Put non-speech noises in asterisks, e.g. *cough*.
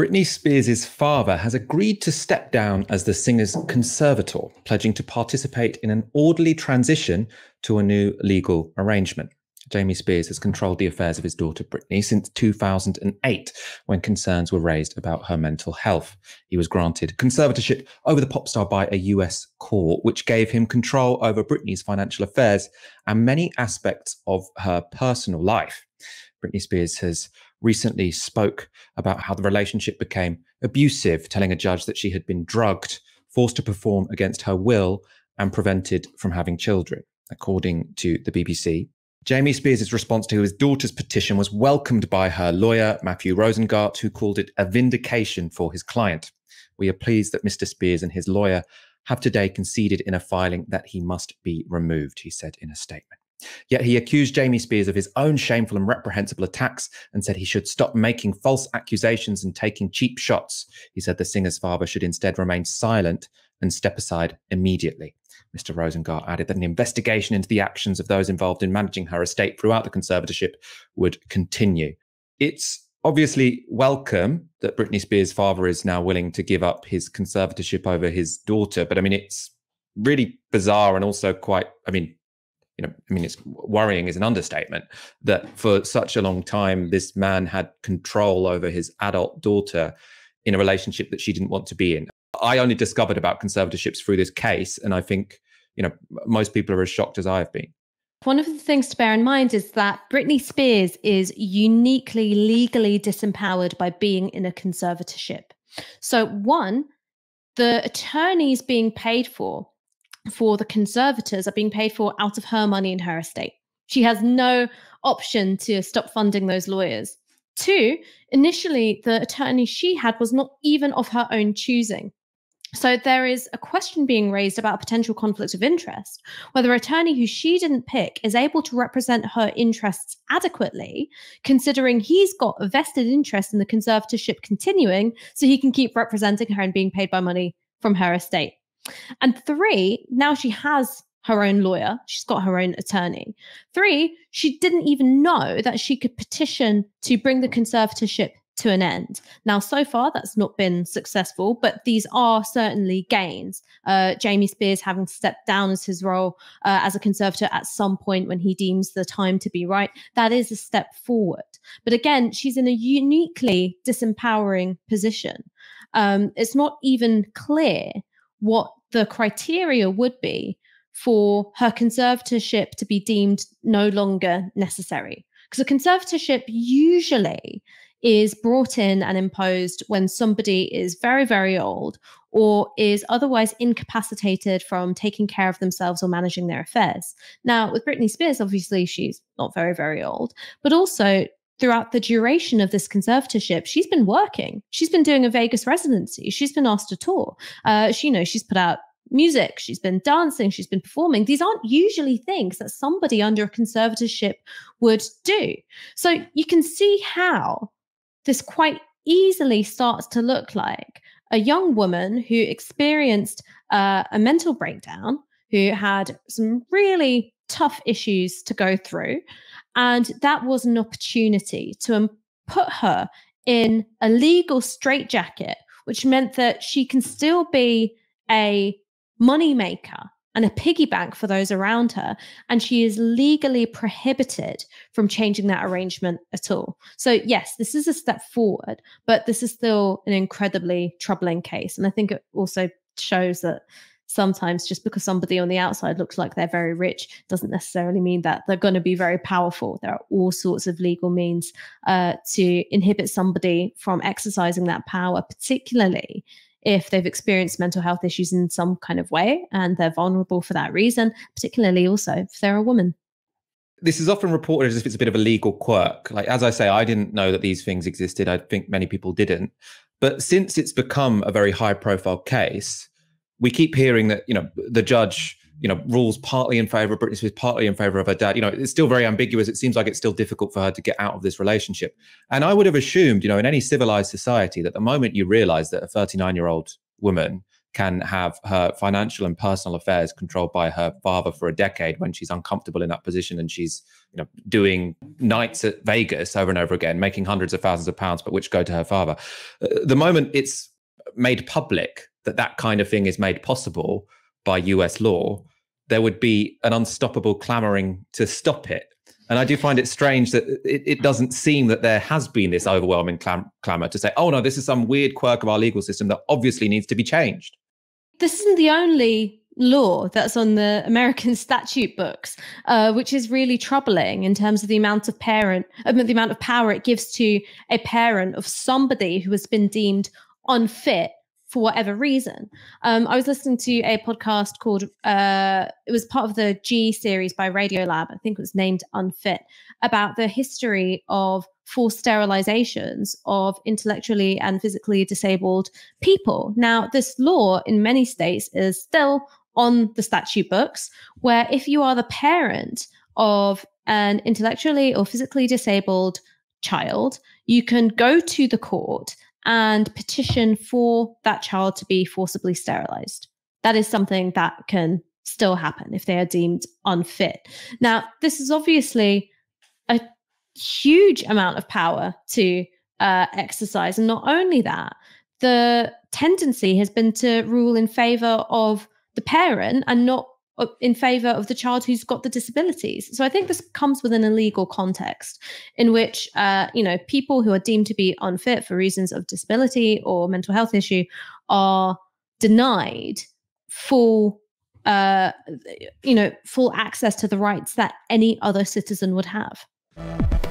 Britney Spears' father has agreed to step down as the singer's conservator, pledging to participate in an orderly transition to a new legal arrangement. Jamie Spears has controlled the affairs of his daughter Britney since 2008, when concerns were raised about her mental health. He was granted conservatorship over the pop star by a US court, which gave him control over Britney's financial affairs and many aspects of her personal life. Britney Spears has recently spoke about how the relationship became abusive, telling a judge that she had been drugged, forced to perform against her will, and prevented from having children, according to the BBC. Jamie Spears' response to his daughter's petition was welcomed by her lawyer, Matthew Rosengart, who called it a vindication for his client. We are pleased that Mr. Spears and his lawyer have today conceded in a filing that he must be removed, he said in a statement. Yet he accused Jamie Spears of his own shameful and reprehensible attacks and said he should stop making false accusations and taking cheap shots. He said the singer's father should instead remain silent and step aside immediately. Mr. Rosengart added that an investigation into the actions of those involved in managing her estate throughout the conservatorship would continue. It's obviously welcome that Britney Spears' father is now willing to give up his conservatorship over his daughter, but I mean, it's really bizarre and also quite, I mean, you know, I mean, it's worrying is an understatement that for such a long time, this man had control over his adult daughter in a relationship that she didn't want to be in. I only discovered about conservatorships through this case. And I think, you know, most people are as shocked as I have been. One of the things to bear in mind is that Britney Spears is uniquely legally disempowered by being in a conservatorship. So, one, the attorneys being paid for for the Conservators are being paid for out of her money and her estate. She has no option to stop funding those lawyers. Two, initially, the attorney she had was not even of her own choosing. So there is a question being raised about a potential conflict of interest, whether attorney who she didn't pick is able to represent her interests adequately, considering he's got a vested interest in the conservatorship continuing, so he can keep representing her and being paid by money from her estate. And three, now she has her own lawyer, she's got her own attorney. Three, she didn't even know that she could petition to bring the conservatorship to an end. Now, so far, that's not been successful, but these are certainly gains. Uh, Jamie Spears having stepped down as his role uh, as a conservator at some point when he deems the time to be right, that is a step forward. But again, she's in a uniquely disempowering position. Um, it's not even clear what the criteria would be for her conservatorship to be deemed no longer necessary. Because a conservatorship usually is brought in and imposed when somebody is very, very old or is otherwise incapacitated from taking care of themselves or managing their affairs. Now, with Britney Spears, obviously she's not very, very old, but also throughout the duration of this conservatorship, she's been working. She's been doing a Vegas residency. She's been asked to tour. Uh, she, you know, she's put out music, she's been dancing, she's been performing. These aren't usually things that somebody under a conservatorship would do. So you can see how this quite easily starts to look like a young woman who experienced uh, a mental breakdown, who had some really tough issues to go through and that was an opportunity to um, put her in a legal straitjacket, which meant that she can still be a moneymaker and a piggy bank for those around her. And she is legally prohibited from changing that arrangement at all. So, yes, this is a step forward, but this is still an incredibly troubling case. And I think it also shows that sometimes just because somebody on the outside looks like they're very rich doesn't necessarily mean that they're going to be very powerful. There are all sorts of legal means uh, to inhibit somebody from exercising that power, particularly if they've experienced mental health issues in some kind of way and they're vulnerable for that reason, particularly also if they're a woman. This is often reported as if it's a bit of a legal quirk. Like, as I say, I didn't know that these things existed. I think many people didn't. But since it's become a very high profile case, we keep hearing that you know the judge you know rules partly in favor of Britney Spears, partly in favor of her dad. You know, it's still very ambiguous. It seems like it's still difficult for her to get out of this relationship. And I would have assumed, you know, in any civilized society, that the moment you realize that a 39 year old woman can have her financial and personal affairs controlled by her father for a decade when she's uncomfortable in that position and she's you know doing nights at Vegas over and over again making hundreds of thousands of pounds but which go to her father uh, the moment it's made public that that kind of thing is made possible by US law, there would be an unstoppable clamoring to stop it. And I do find it strange that it, it doesn't seem that there has been this overwhelming clam- clamor to say, oh no, this is some weird quirk of our legal system that obviously needs to be changed. This isn't the only law that's on the American *laughs* statute books, uh, which is really troubling in terms of the amount of parent, I uh, mean, the amount of power it gives to a parent of somebody who has been deemed unfit for whatever reason. Um, I was listening to a podcast called, uh, it was part of the G series by Radiolab, I think it was named Unfit, about the history of forced sterilizations of intellectually and physically disabled people. Now, this law in many states is still on the statute books, where if you are the parent of an intellectually or physically disabled child, you can go to the court and petition for that child to be forcibly sterilized. That is something that can still happen if they are deemed unfit. Now, this is obviously a huge amount of power to uh, exercise. And not only that, the tendency has been to rule in favor of the parent and not in favor of the child who's got the disabilities. So I think this comes within a legal context in which, uh, you know, people who are deemed to be unfit for reasons of disability or mental health issue are denied full uh, you know full access to the rights that any other citizen would have